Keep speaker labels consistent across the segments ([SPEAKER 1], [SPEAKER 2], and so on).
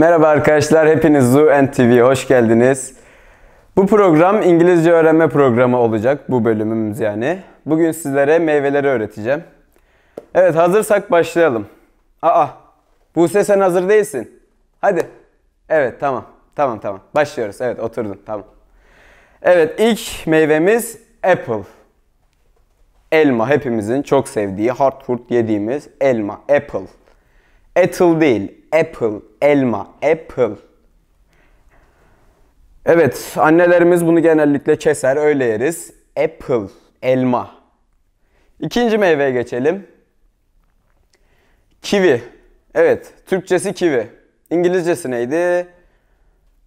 [SPEAKER 1] Merhaba arkadaşlar, hepiniz Zoo and TV'ye hoş geldiniz. Bu program İngilizce öğrenme programı olacak, bu bölümümüz yani. Bugün sizlere meyveleri öğreteceğim. Evet, hazırsak başlayalım. Aa, Buse sen hazır değilsin. Hadi. Evet, tamam. Tamam, tamam. Başlıyoruz. Evet, oturdun. Tamam. Evet, ilk meyvemiz apple. Elma hepimizin çok sevdiği, hard food yediğimiz elma, apple. Apple değil, apple, elma, apple. Evet, annelerimiz bunu genellikle keser, öyle yeriz. Apple, elma. İkinci meyveye geçelim. Kivi. Evet, Türkçesi kivi. İngilizcesi neydi?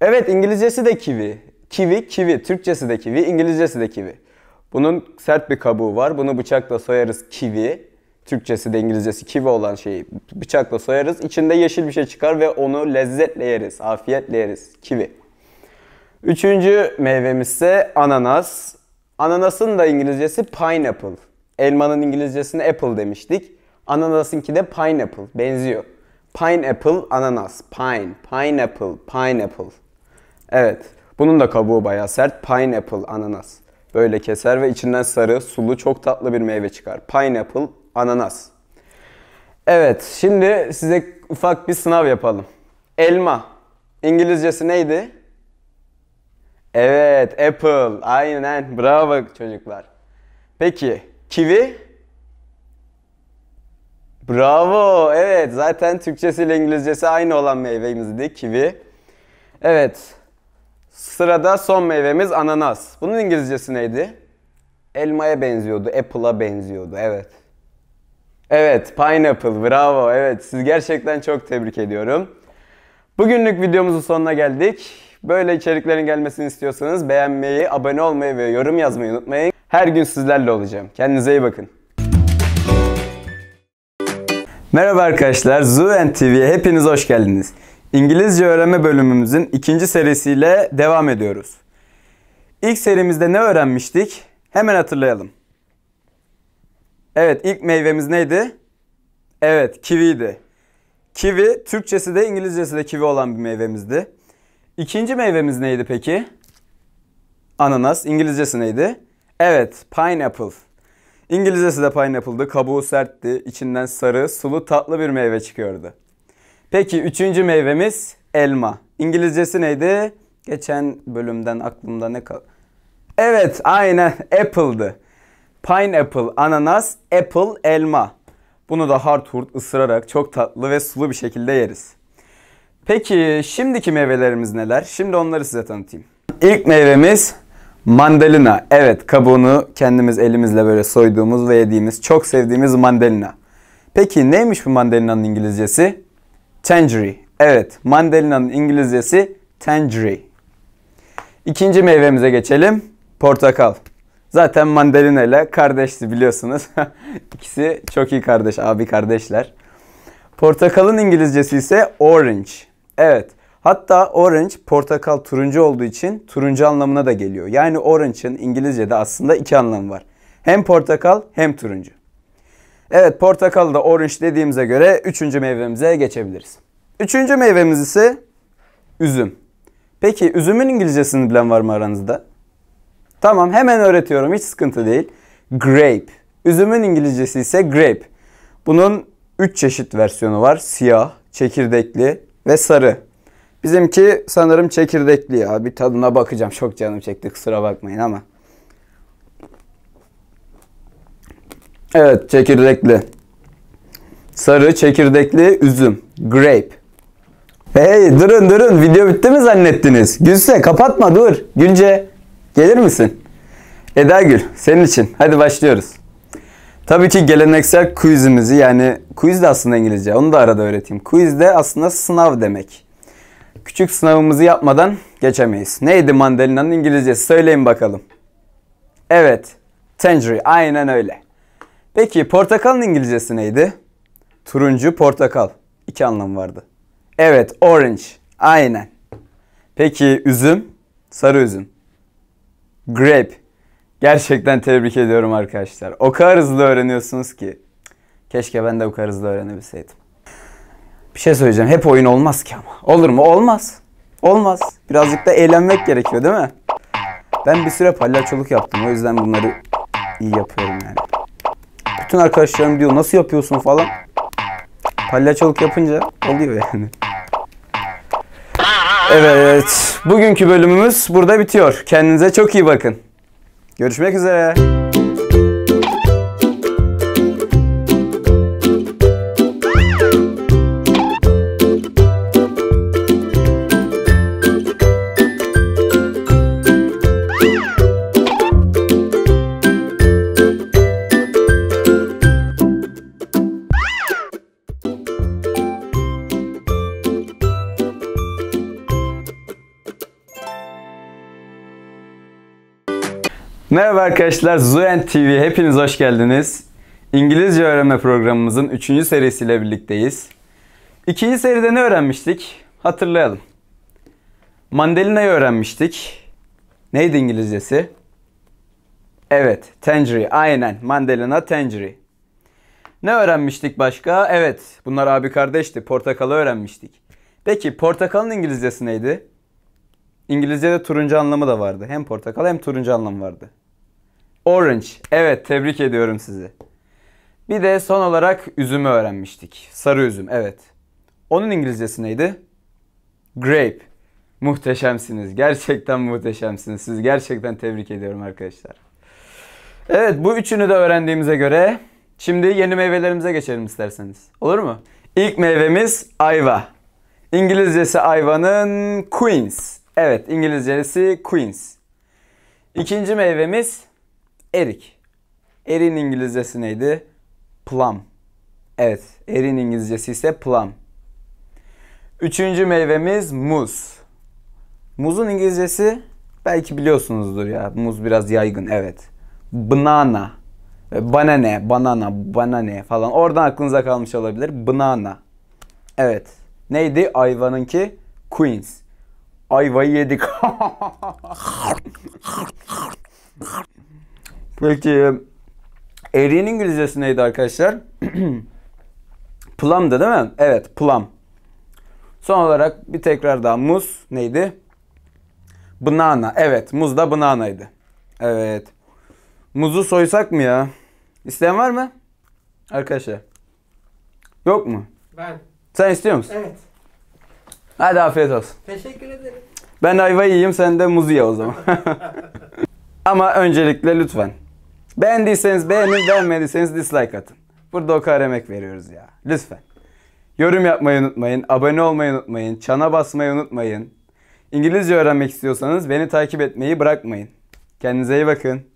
[SPEAKER 1] Evet, İngilizcesi de kivi. Kivi, kivi. Türkçesi de kivi, İngilizcesi de kivi. Bunun sert bir kabuğu var. Bunu bıçakla soyarız kivi. Türkçesi de İngilizcesi kivi olan şeyi bıçakla soyarız. İçinde yeşil bir şey çıkar ve onu lezzetle yeriz, afiyetle yeriz. Kivi. Üçüncü meyvemiz ise ananas. Ananasın da İngilizcesi pineapple. Elmanın İngilizcesini apple demiştik. Ananasınki de pineapple. Benziyor. Pineapple, ananas. Pine, pineapple, pineapple. Evet. Bunun da kabuğu bayağı sert. Pineapple, ananas. Böyle keser ve içinden sarı, sulu, çok tatlı bir meyve çıkar. Pineapple, Ananas. Evet, şimdi size ufak bir sınav yapalım. Elma. İngilizcesi neydi? Evet, apple. Aynen. Bravo çocuklar. Peki, kivi? Bravo. Evet, zaten Türkçe'si ile İngilizcesi aynı olan meyvemizdi kivi. Evet. Sırada son meyvemiz ananas. Bunun İngilizcesi neydi? Elmaya benziyordu, apple'a benziyordu. Evet. Evet, Pineapple. Bravo. Evet, siz gerçekten çok tebrik ediyorum. Bugünlük videomuzun sonuna geldik. Böyle içeriklerin gelmesini istiyorsanız beğenmeyi, abone olmayı ve yorum yazmayı unutmayın. Her gün sizlerle olacağım. Kendinize iyi bakın. Merhaba arkadaşlar, Zoo TV'ye hepiniz hoş geldiniz. İngilizce öğrenme bölümümüzün ikinci serisiyle devam ediyoruz. İlk serimizde ne öğrenmiştik? Hemen hatırlayalım. Evet ilk meyvemiz neydi? Evet kiviydi. Kivi Türkçesi de İngilizcesi de kivi olan bir meyvemizdi. İkinci meyvemiz neydi peki? Ananas. İngilizcesi neydi? Evet pineapple. İngilizcesi de pineapple'dı. Kabuğu sertti. İçinden sarı, sulu, tatlı bir meyve çıkıyordu. Peki üçüncü meyvemiz elma. İngilizcesi neydi? Geçen bölümden aklımda ne kaldı? Evet aynen apple'dı. Pineapple, ananas, apple, elma. Bunu da harthurt ısırarak çok tatlı ve sulu bir şekilde yeriz. Peki şimdiki meyvelerimiz neler? Şimdi onları size tanıtayım. İlk meyvemiz mandalina. Evet kabuğunu kendimiz elimizle böyle soyduğumuz ve yediğimiz çok sevdiğimiz mandalina. Peki neymiş bu mandalina'nın İngilizcesi? Tangerine. Evet mandalina'nın İngilizcesi tangerine. İkinci meyvemize geçelim. Portakal. Zaten mandalina ile kardeşti biliyorsunuz. İkisi çok iyi kardeş, abi kardeşler. Portakalın İngilizcesi ise orange. Evet. Hatta orange portakal turuncu olduğu için turuncu anlamına da geliyor. Yani orange'ın İngilizce'de aslında iki anlamı var. Hem portakal hem turuncu. Evet portakal da orange dediğimize göre üçüncü meyvemize geçebiliriz. Üçüncü meyvemiz ise üzüm. Peki üzümün İngilizcesini bilen var mı aranızda? Tamam hemen öğretiyorum hiç sıkıntı değil. Grape. Üzümün İngilizcesi ise grape. Bunun 3 çeşit versiyonu var. Siyah, çekirdekli ve sarı. Bizimki sanırım çekirdekli ya. Bir tadına bakacağım. Çok canım çekti kusura bakmayın ama. Evet çekirdekli. Sarı çekirdekli üzüm. Grape. Hey durun durun video bitti mi zannettiniz? Gülse kapatma dur. Gülce. Gelir misin? Eda Gül, senin için. Hadi başlıyoruz. Tabii ki geleneksel quizimizi yani quiz de aslında İngilizce. Onu da arada öğreteyim. Quiz de aslında sınav demek. Küçük sınavımızı yapmadan geçemeyiz. Neydi mandalina'nın İngilizcesi? Söyleyin bakalım. Evet. Tangerine. Aynen öyle. Peki portakalın İngilizcesi neydi? Turuncu portakal. İki anlamı vardı. Evet. Orange. Aynen. Peki üzüm? Sarı üzüm. Grape. Gerçekten tebrik ediyorum arkadaşlar. O kadar hızlı öğreniyorsunuz ki. Keşke ben de o kadar hızlı öğrenebilseydim. Bir şey söyleyeceğim. Hep oyun olmaz ki ama. Olur mu? Olmaz. Olmaz. Birazcık da eğlenmek gerekiyor değil mi? Ben bir süre palyaçoluk yaptım. O yüzden bunları iyi yapıyorum yani. Bütün arkadaşlarım diyor nasıl yapıyorsun falan. Palyaçoluk yapınca oluyor yani. Evet, bugünkü bölümümüz burada bitiyor. Kendinize çok iyi bakın. Görüşmek üzere. Merhaba arkadaşlar, Zuen TV hepiniz hoş geldiniz. İngilizce öğrenme programımızın 3. serisiyle birlikteyiz. İkinci seride ne öğrenmiştik? Hatırlayalım. Mandalina'yı öğrenmiştik. Neydi İngilizcesi? Evet, tangerine. Aynen, mandalina tangerine. Ne öğrenmiştik başka? Evet, bunlar abi kardeşti. Portakalı öğrenmiştik. Peki portakalın İngilizcesi neydi? İngilizce'de turuncu anlamı da vardı. Hem portakal hem turuncu anlamı vardı. Orange. Evet tebrik ediyorum sizi. Bir de son olarak üzümü öğrenmiştik. Sarı üzüm evet. Onun İngilizcesi neydi? Grape. Muhteşemsiniz. Gerçekten muhteşemsiniz. Siz gerçekten tebrik ediyorum arkadaşlar. Evet bu üçünü de öğrendiğimize göre şimdi yeni meyvelerimize geçelim isterseniz. Olur mu? İlk meyvemiz ayva. İngilizcesi ayvanın Queens. Evet İngilizcesi Queens. İkinci meyvemiz erik. Erin İngilizcesi neydi? Plum. Evet, erin İngilizcesi ise plum. Üçüncü meyvemiz muz. Muzun İngilizcesi belki biliyorsunuzdur ya. Muz biraz yaygın, evet. Banana. Banane, banana, banane falan. Oradan aklınıza kalmış olabilir. Banana. Evet. Neydi ayvanınki? Queens. Ayvayı yedik. Peki e, eriğin İngilizcesi neydi arkadaşlar? Plum'da değil mi? Evet plum. Son olarak bir tekrar daha muz neydi? Banana. Evet muz da bananaydı. Evet. Muzu soysak mı ya? İsteyen var mı? Arkadaşlar. Yok mu? Ben. Sen istiyor musun? Evet. Hadi afiyet olsun. Teşekkür ederim. Ben ayva yiyeyim sen de muzu ye o zaman. Ama öncelikle lütfen Beğendiyseniz beğenin, beğenmediyseniz dislike atın. Burada o kadar emek veriyoruz ya. Lütfen. Yorum yapmayı unutmayın, abone olmayı unutmayın, çana basmayı unutmayın. İngilizce öğrenmek istiyorsanız beni takip etmeyi bırakmayın. Kendinize iyi bakın.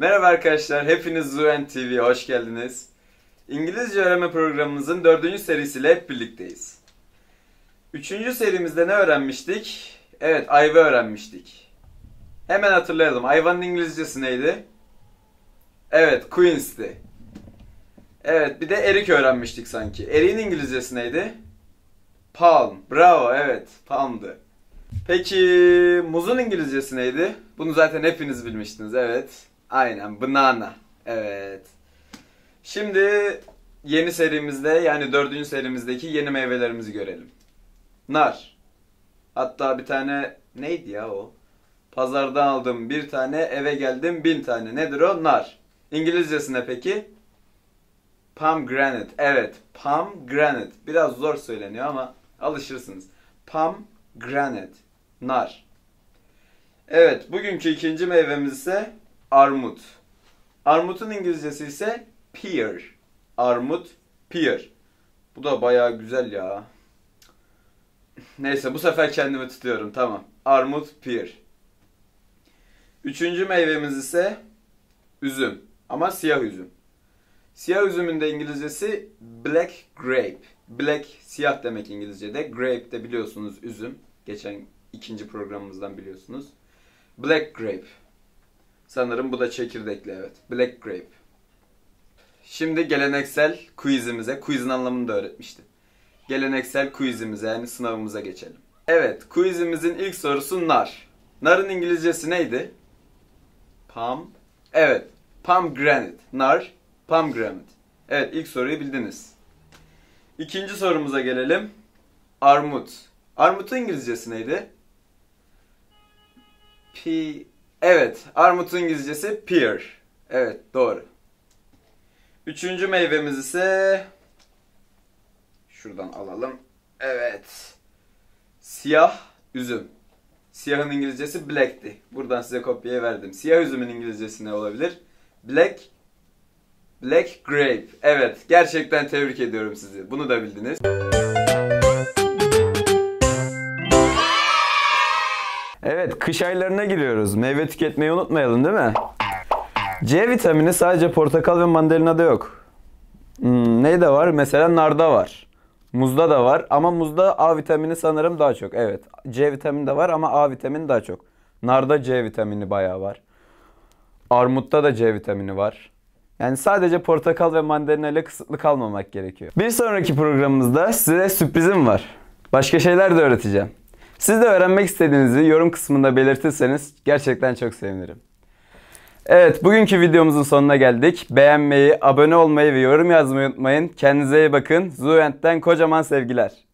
[SPEAKER 1] Merhaba arkadaşlar, hepiniz Zuen TV'ye hoş geldiniz. İngilizce öğrenme programımızın dördüncü serisiyle hep birlikteyiz. Üçüncü serimizde ne öğrenmiştik? Evet, Ayva öğrenmiştik. Hemen hatırlayalım, Ayvanın İngilizcesi neydi? Evet, Queen's'ti. Evet, bir de Erik öğrenmiştik sanki. Erik'in İngilizcesi neydi? Palm. Bravo, evet, palm'dı. Peki, muzun İngilizcesi neydi? Bunu zaten hepiniz bilmiştiniz, evet. Aynen banana. Evet. Şimdi yeni serimizde yani dördüncü serimizdeki yeni meyvelerimizi görelim. Nar. Hatta bir tane neydi ya o? Pazardan aldım bir tane eve geldim bin tane. Nedir o? Nar. İngilizcesine peki? Pomegranate. Evet. Pomegranate. Biraz zor söyleniyor ama alışırsınız. Pomegranate. Nar. Evet. Bugünkü ikinci meyvemiz ise armut. Armutun İngilizcesi ise pear. Armut, pear. Bu da baya güzel ya. Neyse bu sefer kendimi tutuyorum tamam. Armut, pear. Üçüncü meyvemiz ise üzüm. Ama siyah üzüm. Siyah üzümün de İngilizcesi black grape. Black siyah demek İngilizce'de. Grape de biliyorsunuz üzüm. Geçen ikinci programımızdan biliyorsunuz. Black grape. Sanırım bu da çekirdekli evet. Black grape. Şimdi geleneksel quizimize, quizin anlamını da öğretmişti. Geleneksel quizimize yani sınavımıza geçelim. Evet, quizimizin ilk sorusu nar. Narın İngilizcesi neydi? Pam. Evet, pomegranate. Nar, pomegranate. Evet, ilk soruyu bildiniz. İkinci sorumuza gelelim. Armut. Armut'un İngilizcesi neydi? P Evet, armutun İngilizcesi pear. Evet, doğru. Üçüncü meyvemiz ise... Şuradan alalım. Evet. Siyah üzüm. Siyahın İngilizcesi black'ti. Buradan size kopyayı verdim. Siyah üzümün İngilizcesi ne olabilir? Black Black Grape. Evet, gerçekten tebrik ediyorum sizi. Bunu da bildiniz. Kış aylarına giriyoruz. Meyve tüketmeyi unutmayalım değil mi? C vitamini sadece portakal ve mandalina da yok. Hmm, neyde var? Mesela narda var. Muzda da var ama muzda A vitamini sanırım daha çok. Evet. C vitamini de var ama A vitamini daha çok. Narda C vitamini bayağı var. Armutta da C vitamini var. Yani sadece portakal ve mandalina ile kısıtlı kalmamak gerekiyor. Bir sonraki programımızda size sürprizim var. Başka şeyler de öğreteceğim. Siz de öğrenmek istediğinizi yorum kısmında belirtirseniz gerçekten çok sevinirim. Evet bugünkü videomuzun sonuna geldik. Beğenmeyi, abone olmayı ve yorum yazmayı unutmayın. Kendinize iyi bakın. Zuent'ten kocaman sevgiler.